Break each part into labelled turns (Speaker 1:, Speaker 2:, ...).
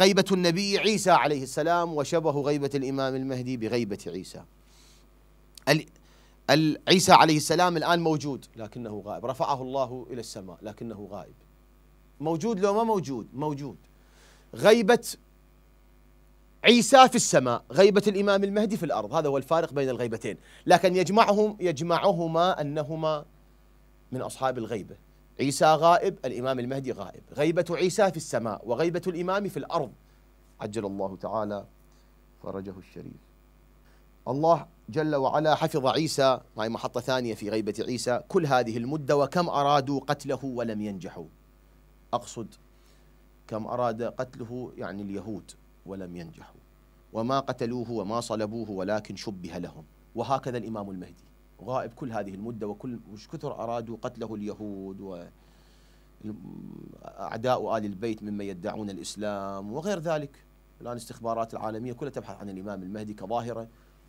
Speaker 1: غيبة النبي عيسى عليه السلام وشبه غيبة الإمام المهدي بغيبة عيسى عيسى عليه السلام الآن موجود لكنه غائب رفعه الله إلى السماء لكنه غائب موجود لو ما موجود موجود غيبة عيسى في السماء غيبة الإمام المهدي في الأرض هذا هو الفارق بين الغيبتين لكن يجمعهم يجمعهما أنهما من أصحاب الغيبة عيسى غائب الإمام المهدي غائب غيبة عيسى في السماء وغيبة الإمام في الأرض عجل الله تعالى فرجه الشريف الله جل وعلا حفظ عيسى هاي محطة ثانية في غيبة عيسى كل هذه المدة وكم أرادوا قتله ولم ينجحوا أقصد كم أراد قتله يعني اليهود ولم ينجحوا وما قتلوه وما صلبوه ولكن شبه لهم وهكذا الإمام المهدي غائب كل هذه المدة وكل وش كثر أرادوا قتله اليهود و أعداء آل البيت ممن يدعون الإسلام وغير ذلك الآن الاستخبارات العالمية كلها تبحث عن الإمام المهدي كظاهرة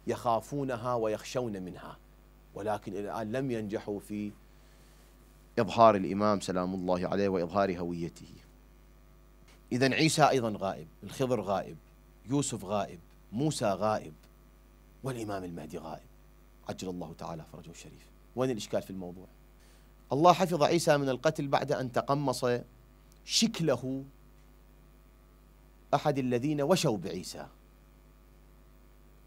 Speaker 1: يخافونها ويخشون منها ولكن الآن لم ينجحوا في إظهار الإمام سلام الله عليه وإظهار هويته إذا عيسى أيضا غائب الخضر غائب يوسف غائب موسى غائب والإمام المهدي غائب عجل الله تعالى فرجه الشريف وين الإشكال في الموضوع الله حفظ عيسى من القتل بعد أن تقمص شكله أحد الذين وشوا بعيسى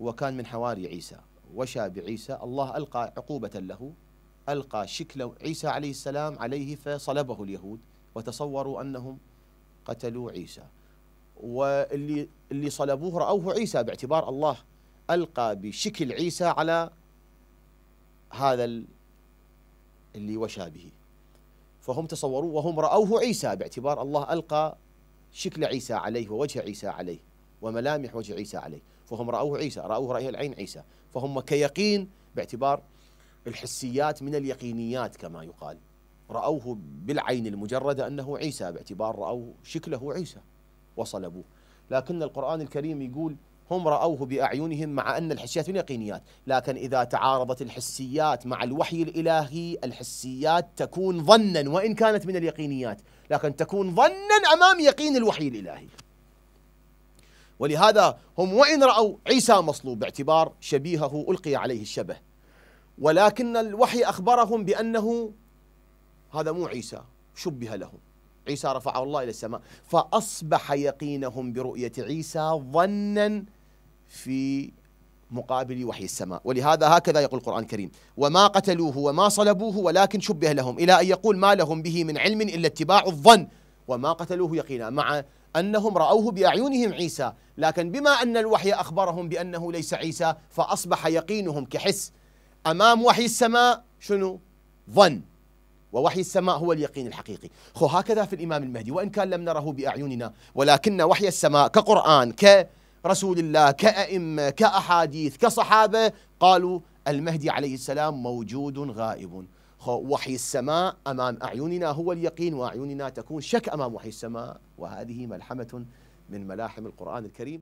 Speaker 1: وكان من حواري عيسى وشى بعيسى الله ألقى عقوبة له ألقى شكل عيسى عليه السلام عليه فصلبه اليهود وتصوروا أنهم قتلوا عيسى واللي اللي صلبوه رأوه عيسى باعتبار الله ألقى بشكل عيسى على هذا اللي وشى به فهم تصوروا وهم رأوه عيسى باعتبار الله ألقى شكل عيسى عليه ووجه عيسى عليه وملامح وجه عيسى عليه فهم رأوه عيسى رأوه رأي العين عيسى فهم كيقين باعتبار الحسيات من اليقينيات كما يقال رأوه بالعين المجردة أنه عيسى باعتبار رأوه شكله عيسى وصلبوه لكن القرآن الكريم يقول هم رأوه بأعينهم مع أن الحسيات يقينيات لكن إذا تعارضت الحسيات مع الوحي الإلهي الحسيات تكون ظنا وإن كانت من اليقينيات لكن تكون ظنا أمام يقين الوحي الإلهي ولهذا هم وإن رأوا عيسى مصلوب باعتبار شبيهه ألقي عليه الشبه ولكن الوحي أخبرهم بأنه هذا مو عيسى شبه لهم عيسى رفعه الله إلى السماء فأصبح يقينهم برؤية عيسى ظنا في مقابل وحي السماء ولهذا هكذا يقول القرآن الكريم وما قتلوه وما صلبوه ولكن شبه لهم إلى أن يقول ما لهم به من علم إلا اتباع الظن وما قتلوه يقينا مع أنهم رأوه بأعينهم عيسى لكن بما أن الوحي أخبرهم بأنه ليس عيسى فأصبح يقينهم كحس أمام وحي السماء شنو ظن ووحي السماء هو اليقين الحقيقي خو هكذا في الإمام المهدي وإن كان لم نره بأعيننا ولكن وحي السماء كقرآن كرسول الله كأئمة كأحاديث كصحابة قالوا المهدي عليه السلام موجود غائب وحي السماء أمام أعيننا هو اليقين وأعيننا تكون شك أمام وحي السماء وهذه ملحمة من ملاحم القرآن الكريم